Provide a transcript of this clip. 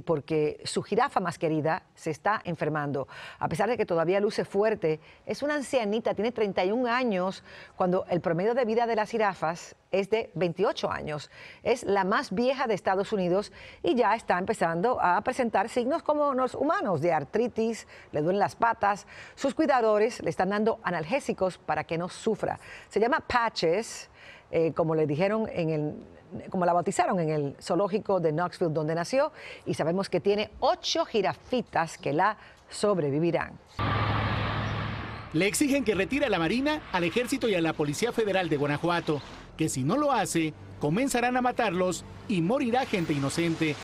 porque su jirafa más querida se está enfermando. A pesar de que todavía luce fuerte, es una ancianita, tiene 31 años, cuando el promedio de vida de las jirafas es de 28 años. Es la más vieja de Estados Unidos y ya está empezando a presentar signos como los humanos de artritis, le duelen las patas. Sus cuidadores le están dando analgésicos para que no sufra. Se llama Patches eh, como le dijeron en el como la bautizaron en el zoológico de Knoxville donde nació y sabemos que tiene ocho jirafitas que la sobrevivirán. Le exigen que retire a la Marina, al Ejército y a la Policía Federal de Guanajuato, que si no lo hace, comenzarán a matarlos y morirá gente inocente.